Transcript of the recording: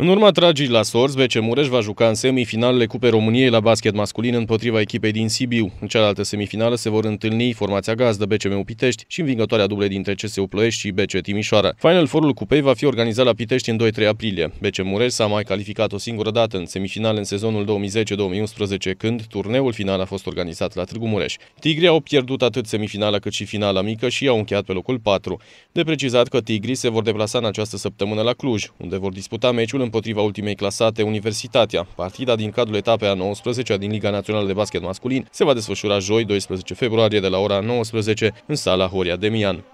În urma tragii la sorți, BC Mureș va juca în semifinalele Cupei României la basket masculin împotriva echipei din Sibiu. În cealaltă semifinală se vor întâlni formația gazdă BCM Pitești și învingătoarea duble dintre CSU Ploiești și BC Timișoara. Final Four-ul Cupei va fi organizat la Pitești în 2-3 aprilie. BC Mureș s-a mai calificat o singură dată în semifinale în sezonul 2010-2011, când turneul final a fost organizat la Târgu Mureș. Tigrii au pierdut atât semifinala cât și finala mică și au încheiat pe locul 4. De precizat că Tigrii se vor deplasa în această săptămână la Cluj, unde vor disputa meciul împotriva ultimei clasate Universitatea. Partida din cadrul etapei a 19 din Liga Națională de Basket Masculin se va desfășura joi 12 februarie de la ora 19 în sala Horia Demian.